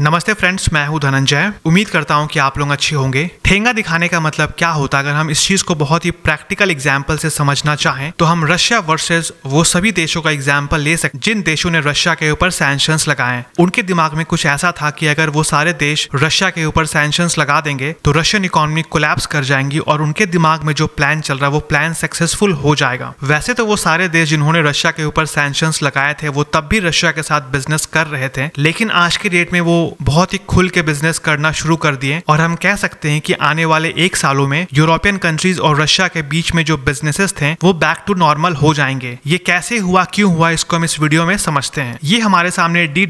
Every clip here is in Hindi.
नमस्ते फ्रेंड्स मैं हूं धनंजय उम्मीद करता हूं कि आप लोग अच्छे होंगे ठेंगा दिखाने का मतलब क्या होता है अगर हम इस चीज़ को बहुत ही प्रैक्टिकल एग्जाम्पल से समझना चाहें तो हम रशिया वर्सेस वो सभी देशों का एग्जाम्पल ले सकते जिन देशों ने रशिया के ऊपर सैंक्शन लगाए उनके दिमाग में कुछ ऐसा था कि अगर वो सारे देश रशिया के ऊपर सैंक्शन लगा देंगे तो रशियन इकोनॉमी कोलैप्स कर जाएंगी और उनके दिमाग में जो प्लान चल रहा है वो प्लान सक्सेसफुल हो जाएगा वैसे तो वो सारे देश जिन्होंने रशिया के ऊपर सैंक्शन लगाए थे वो तब भी रशिया के साथ बिजनेस कर रहे थे लेकिन आज के डेट में वो बहुत ही खुल के बिजनेस करना शुरू कर दिए और हम कह सकते हैं कि आने वाले एक सालों में यूरोपियन कंट्रीज और रशिया के बीच में जो बिजनेसेस थे वो बैक टू नॉर्मल हो जाएंगे ये कैसे हुआ क्यों हुआ इसको हम इस वीडियो में समझते हैं ये हमारे सामने डी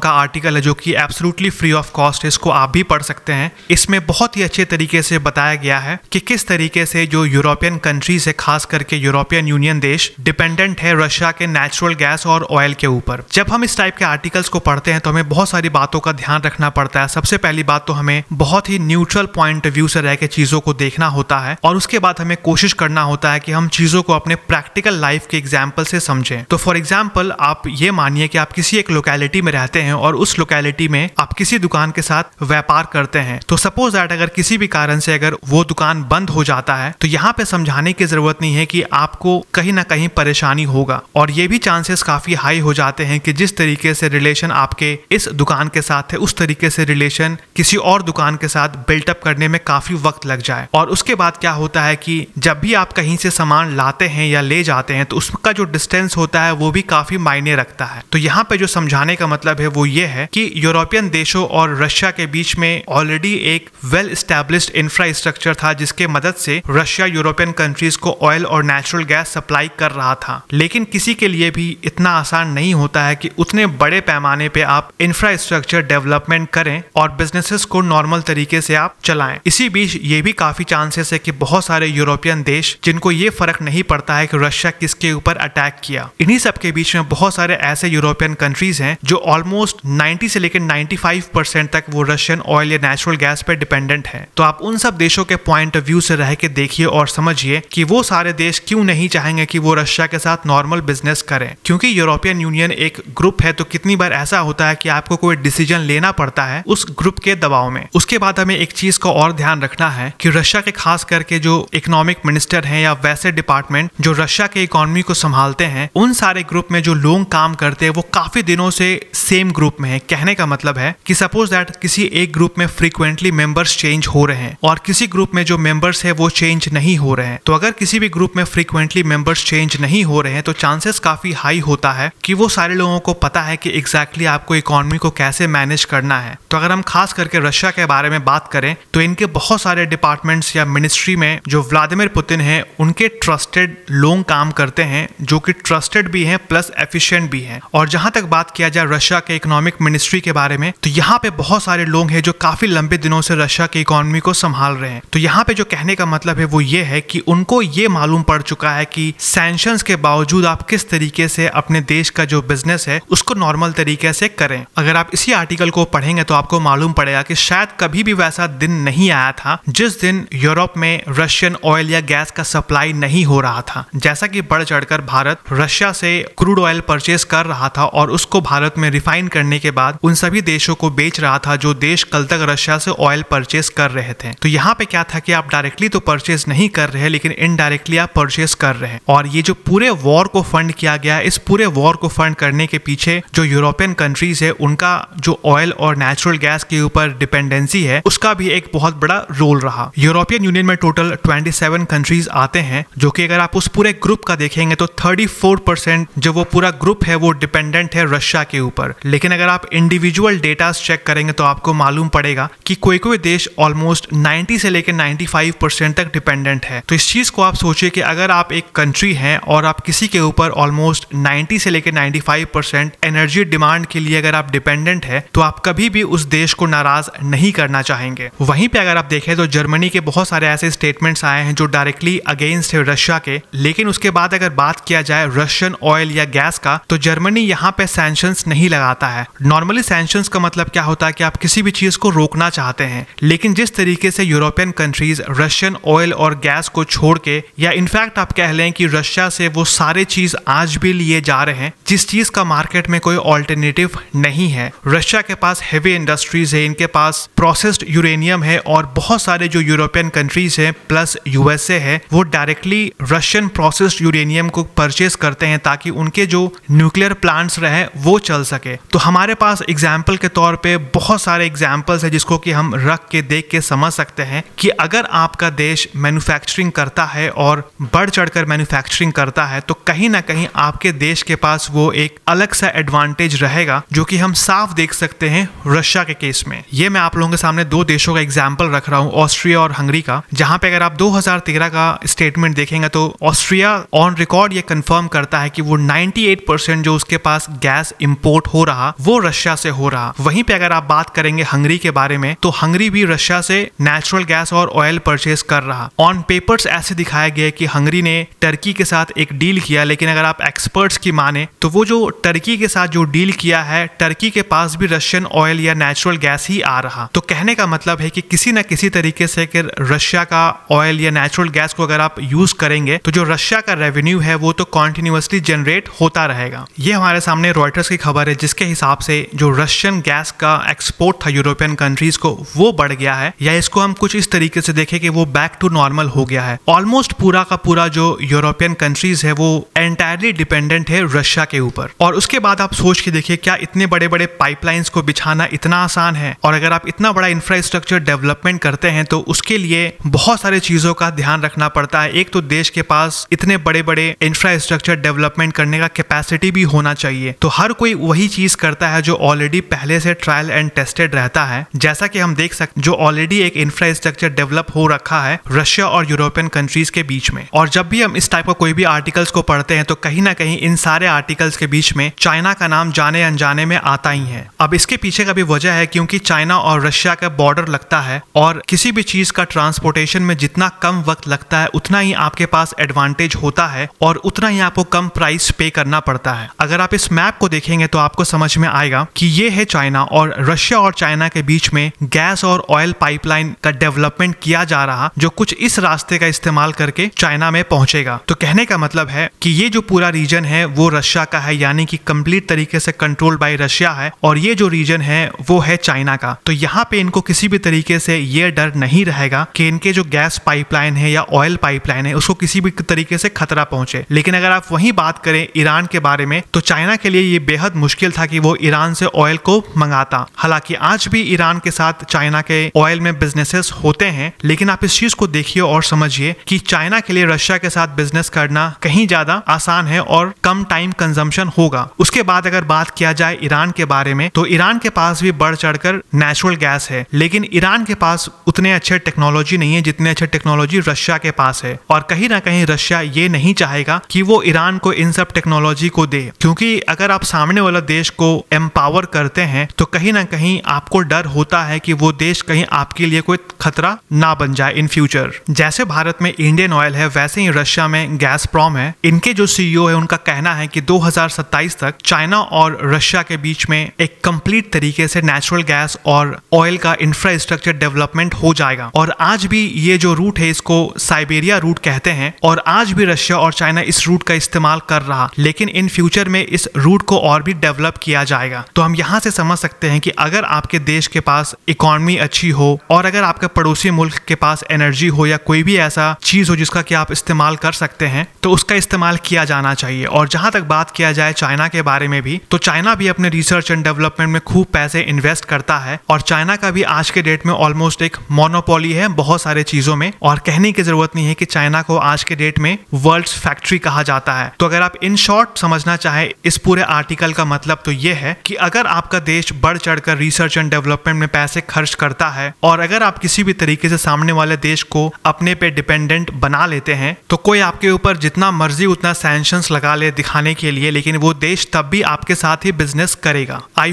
का आर्टिकल है जो की एब्सोलूटली फ्री ऑफ कॉस्ट है इसको आप भी पढ़ सकते हैं इसमें बहुत ही अच्छे तरीके से बताया गया है कि किस तरीके से जो यूरोपियन कंट्रीज है खास करके यूरोपियन यूनियन देश डिपेंडेंट है रशिया के नेचुरल गैस और ऑयल के ऊपर जब हम इस टाइप के आर्टिकल्स को पढ़ते हैं तो हमें बहुत सारी बात बातों का ध्यान रखना पड़ता है सबसे पहली बात तो हमें बहुत ही न्यूट्रल पॉइंट ऑफ व्यू से रह के चीज़ों को देखना होता है और उसके बाद हमें कोशिश करना होता है कि हम चीज़ों को अपने प्रैक्टिकल लाइफ के एग्जाम्पल से समझें तो फॉर एग्जाम्पल आप ये मानिए कि आप किसी एक लोकेलिटी में रहते हैं और उस लोकेलिटी में आप किसी दुकान के साथ व्यापार करते हैं तो सपोज दैट अगर किसी भी कारण से अगर वो दुकान बंद हो जाता है तो यहाँ पे समझाने की जरूरत नहीं है कि आपको कहीं ना कहीं परेशानी होगा और ये भी चांसेस काफी हाई हो जाते हैं कि जिस तरीके से रिलेशन आपके इस दुकान के के साथ है उस तरीके से रिलेशन किसी और दुकान के साथ बिल्टअप करने में काफी वक्त लग जाए और उसके बाद क्या होता है कि जब भी आप कहीं से सामान लाते हैं या ले जाते हैं तो उसका जो डिस्टेंस होता है वो भी काफी मायने रखता है तो यहाँ पे जो समझाने का मतलब है वो ये है कि यूरोपियन देशों और रशिया के बीच में ऑलरेडी एक वेल स्टेब्लिश इंफ्रास्ट्रक्चर था जिसके मदद से रशिया यूरोपियन कंट्रीज को ऑयल और नेचुरल गैस सप्लाई कर रहा था लेकिन किसी के लिए भी इतना आसान नहीं होता है कि उतने बड़े पैमाने पे आप इंफ्रास्ट्रक्चर इंफ्रास्ट्रक्चर डेवलपमेंट करें और बिजनेसेस को नॉर्मल तरीके से आप चलाएं इसी बीच ये भी काफी चांसेस है कि बहुत सारे यूरोपियन देश जिनको ये फर्क नहीं पड़ता है कि रशिया किसके ऊपर अटैक किया इन्हीं सब के बीच में बहुत सारे ऐसे यूरोपियन कंट्रीज हैं जो ऑलमोस्ट 90 से लेकर 95 परसेंट तक वो रशियन ऑयल या नेचुरल गैस पर डिपेंडेंट है तो आप उन सब देशों के पॉइंट ऑफ व्यू से रह के देखिए और समझिए कि वो सारे देश क्यों नहीं चाहेंगे कि वो रशिया के साथ नॉर्मल बिजनेस करें क्योंकि यूरोपियन यूनियन एक ग्रुप है तो कितनी बार ऐसा होता है कि आपको कोई डिसीजन डिसीजन लेना पड़ता है उस ग्रुप के दबाव में उसके बाद हमें एक चीज का और ध्यान रखना है कि रशिया के खास करके जो इकोनॉमिक मिनिस्टर हैं या वैसे डिपार्टमेंट जो रशिया के इकोनॉमी को संभालते हैं उन सारे ग्रुप में जो लोग काम करते हैं वो काफी दिनों से सेम ग्रुप में है कहने का मतलब है कि सपोज दैट किसी एक ग्रुप में फ्रीक्वेंटली मेंबर्स चेंज हो रहे हैं और किसी ग्रुप में जो मेंबर्स है वो चेंज नहीं हो रहे हैं तो अगर किसी भी ग्रुप में फ्रीक्वेंटली मेंबर्स चेंज नहीं हो रहे हैं तो चांसेस काफी हाई होता है कि वो सारे लोगों को पता है कि एग्जैक्टली exactly आपको इकोनॉमी को कैसे मैनेज करना है तो अगर हम खास करके रशिया के बारे में बात करें तो इनके बहुत सारे डिपार्टमेंट्स या मिनिस्ट्री में जो व्लादिमिर पुतिन हैं उनके ट्रस्टेड लोग काम करते हैं जो कि ट्रस्टेड भी हैं प्लस एफिशिएंट भी हैं और जहां तक बात किया जाए रशिया के इकोनॉमिक मिनिस्ट्री के बारे में तो यहाँ पे बहुत सारे लोग हैं जो काफी लंबे दिनों से रशिया की इकोनॉमी को संभाल रहे हैं तो यहाँ पे जो कहने का मतलब है वो ये है कि उनको ये मालूम पड़ चुका है कि सैंक्शन के बावजूद आप किस तरीके से अपने देश का जो बिजनेस है उसको नॉर्मल तरीके से करें अगर आप इसी आर्टिकल को पढ़ेंगे तो आपको मालूम पड़ेगा कि शायद कभी भी वैसा दिन नहीं आया था जिस दिन यूरोप में रशियन ऑयल या गैस का सप्लाई नहीं हो रहा था जैसा कि बढ़ चढ़कर भारत रशिया से क्रूड ऑयल परचेज कर रहा था और उसको भारत में रिफाइन करने के बाद उन सभी देशों को बेच रहा था जो देश कल तक रशिया से ऑयल परचेज कर रहे थे तो यहाँ पे क्या था कि आप डायरेक्टली तो परचेज नहीं कर रहे लेकिन इनडायरेक्टली आप परचेज कर रहे हैं और ये जो पूरे वॉर को फंड किया गया इस पूरे वॉर को फंड करने के पीछे जो यूरोपियन कंट्रीज है उनका जो ऑयल और नेचुरल गैस के ऊपर डिपेंडेंसी है उसका भी एक बहुत बड़ा रोल रहा यूरोपियन यूनियन में टोटल 27 कंट्रीज आते हैं जो कि अगर आप उस पूरे ग्रुप का देखेंगे तो 34 परसेंट जो वो पूरा ग्रुप है वो डिपेंडेंट है रशिया के ऊपर लेकिन अगर आप इंडिविजुअल डेटा चेक करेंगे तो आपको मालूम पड़ेगा कि कोई कोई देश ऑलमोस्ट 90 से लेकर 95 परसेंट तक डिपेंडेंट है तो इस चीज को आप सोचिए कि अगर आप एक कंट्री हैं और आप किसी के ऊपर ऑलमोस्ट 90 से लेकर 95 परसेंट एनर्जी डिमांड के लिए अगर आप डिपेंडेंट है तो आप कभी भी उस देश को नाराज नहीं करना चाहेंगे वहीं पे अगर आप देखें तो जर्मनी के बहुत सारे ऐसे स्टेटमेंट्स आए हैं जो डायरेक्टली अगेंस्ट है रशिया के लेकिन उसके बाद अगर बात किया जाए रशियन ऑयल या गैस का तो जर्मनी यहाँ पे सेंशन नहीं लगाता है नॉर्मली सेंशन का मतलब क्या होता है कि आप किसी भी चीज को रोकना चाहते हैं लेकिन जिस तरीके से यूरोपियन कंट्रीज रशियन ऑयल और गैस को छोड़ के या इनफैक्ट आप कह लें कि रशिया से वो सारे चीज आज भी लिए जा रहे हैं जिस चीज का मार्केट में कोई ऑल्टरनेटिव नहीं है रशिया के पास हैवी इंडस्ट्रीज है इनके पास प्रोसेस्ड यूरेनियम है और बहुत सारे जो यूरोपियन कंट्रीज हैं प्लस यूएसए है वो डायरेक्टली रशियन प्रोसेस्ड यूरेनियम को परचेस करते हैं ताकि उनके जो न्यूक्लियर प्लांट्स रहे वो चल सके तो हमारे पास एग्जाम्पल के तौर पर बहुत सारे एग्जाम्पल्स है जिसको कि हम रख के देख के समझ सकते हैं कि अगर आपका देश मैन्युफैक्चरिंग करता है और बढ़ चढ़कर मैन्युफैक्चरिंग करता है तो कहीं ना कहीं आपके देश के पास वो एक अलग सा एडवांटेज रहेगा जो कि हम साफ देख देख सकते हैं रशिया के केस में ये मैं आप लोगों के सामने दो देशों का एग्जाम्पल रख रहा हूँ ऑस्ट्रिया और हंगरी का जहाँ पे अगर आप 2013 का स्टेटमेंट देखेंगे तो ऑस्ट्रिया ऑन रिकॉर्ड ये कंफर्म करता है कि वो 98 परसेंट जो उसके पास गैस इम्पोर्ट हो रहा वो रशिया से हो रहा वहीं पे अगर आप बात करेंगे हंगरी के बारे में तो हंगरी भी रशिया से नेचुरल गैस और ऑयल परचेज कर रहा ऑन पेपर्स ऐसे दिखाया गया कि हंगरी ने टर्की के साथ एक डील किया लेकिन अगर आप एक्सपर्ट्स की माने तो वो जो टर्की के साथ जो डील किया है टर्की के पास भी रशियन ऑयल या नेचुरल गैस ही आ रहा तो कहने का मतलब है कि किसी न किसी तरीके से कि रशिया का ऑयल या नेचुरल गैस को अगर आप यूज करेंगे तो जो रशिया का रेवेन्यू है वो तो कॉन्टिन्यूसली जनरेट होता रहेगा ये हमारे सामने रॉयटर्स की खबर है जिसके हिसाब से जो रशियन गैस का एक्सपोर्ट था यूरोपियन कंट्रीज को वो बढ़ गया है या इसको हम कुछ इस तरीके से देखें कि वो बैक टू नॉर्मल हो गया है ऑलमोस्ट पूरा का पूरा जो यूरोपियन कंट्रीज है वो एंटायरली डिपेंडेंट है रशिया के ऊपर और उसके बाद आप सोच के देखिए क्या इतने बड़े बड़े पाइपलाइन पाइपलाइंस को बिछाना इतना आसान है और अगर आप इतना बड़ा इंफ्रास्ट्रक्चर डेवलपमेंट करते हैं तो उसके लिए बहुत सारे चीज़ों का ध्यान रखना पड़ता है एक तो देश के पास इतने बड़े बड़े इंफ्रास्ट्रक्चर डेवलपमेंट करने का कैपेसिटी भी होना चाहिए तो हर कोई वही चीज़ करता है जो ऑलरेडी पहले से ट्रायल एंड टेस्टेड रहता है जैसा कि हम देख सकते जो ऑलरेडी एक इंफ्रास्ट्रक्चर डेवलप हो रखा है रशिया और यूरोपियन कंट्रीज के बीच में और जब भी हम इस टाइप का कोई भी आर्टिकल्स को पढ़ते हैं तो कहीं ना कहीं इन सारे आर्टिकल्स के बीच में चाइना का नाम जाने अनजाने में आता ही है अब इसके पीछे का भी वजह है क्योंकि चाइना और रशिया का बॉर्डर लगता है और किसी भी चीज़ का ट्रांसपोर्टेशन में जितना कम वक्त लगता है उतना ही आपके पास एडवांटेज होता है और उतना ही आपको कम प्राइस पे करना पड़ता है अगर आप इस मैप को देखेंगे तो आपको समझ में आएगा कि ये है चाइना और रशिया और चाइना के बीच में गैस और ऑयल पाइपलाइन का डेवलपमेंट किया जा रहा जो कुछ इस रास्ते का इस्तेमाल करके चाइना में पहुंचेगा तो कहने का मतलब है कि ये जो पूरा रीजन है वो रशिया का है यानी कि कंप्लीट तरीके से कंट्रोल बाय रशिया है और ये ये जो रीजन है वो है चाइना का तो यहाँ पे इनको किसी भी तरीके से ये डर नहीं रहेगा कि इनके जो गैस पाइपलाइन है या ऑयल पाइपलाइन है उसको किसी भी तरीके से खतरा पहुंचे लेकिन अगर आप वही बात करें ईरान के बारे में तो चाइना के लिए ये बेहद मुश्किल था कि वो ईरान से ऑयल को मंगाता हालांकि आज भी ईरान के साथ चाइना के ऑयल में बिजनेसेस होते हैं लेकिन आप इस चीज को देखिए और समझिए कि चाइना के लिए रशिया के साथ बिजनेस करना कहीं ज्यादा आसान है और कम टाइम कंजम्पशन होगा उसके बाद अगर बात किया जाए ईरान के बारे में तो तो ईरान के पास भी बढ़ चढ़कर नेचुरल गैस है लेकिन ईरान के पास उतने अच्छे टेक्नोलॉजी नहीं है जितने अच्छे टेक्नोलॉजी रशिया के पास है और कहीं ना कहीं रशिया ये नहीं चाहेगा कि वो ईरान को इन सब टेक्नोलॉजी को दे क्योंकि अगर आप सामने वाला देश को एम्पावर करते हैं तो कहीं ना कहीं आपको डर होता है कि वो देश कहीं आपके लिए कोई खतरा ना बन जाए इन फ्यूचर जैसे भारत में इंडियन ऑयल है वैसे ही रशिया में गैस प्रॉम है इनके जो सीईओ है उनका कहना है कि 2027 तक चाइना और रशिया के बीच में एक कंप्लीट तरीके से नेचुरल गैस और ऑयल का इंफ्रास्ट्रक्चर डेवलपमेंट हो जाएगा और आज भी ये जो रूट है इसको साइबेरिया रूट कहते हैं और आज भी रशिया और चाइना इस रूट का इस्तेमाल कर रहा लेकिन इन फ्यूचर में इस रूट को और भी डेवलप किया जाएगा तो हम यहाँ से समझ सकते हैं कि अगर आपके देश के पास इकोनॉमी अच्छी हो और अगर आपके पड़ोसी मुल्क के पास एनर्जी हो या कोई भी ऐसा चीज हो जिसका कि आप इस्तेमाल कर सकते हैं तो उसका इस्तेमाल किया जाना चाहिए और जहां तक बात किया जाए चाइना के बारे में भी तो चाइना भी अपने रिसर्च एंड डेवलप डेवलपमेंट में खूब पैसे इन्वेस्ट करता है और चाइना का भी आज के डेट में ऑलमोस्ट एक मोनोपोली है बहुत सारे चीजों में और कहने की जरूरत नहीं है कि चाइना को आज के डेट में वर्ल्ड फैक्ट्री कहा जाता है तो अगर आप इन शॉर्ट समझना चाहे इस पूरे आर्टिकल का मतलब तो ये है कि अगर आपका देश बढ़ चढ़कर रिसर्च एंड डेवलपमेंट में पैसे खर्च करता है और अगर आप किसी भी तरीके से सामने वाले देश को अपने पे डिपेंडेंट बना लेते हैं तो कोई आपके ऊपर जितना मर्जी उतना सैंक्शन लगा ले दिखाने के लिए लेकिन वो देश तब भी आपके साथ ही बिजनेस करेगा आई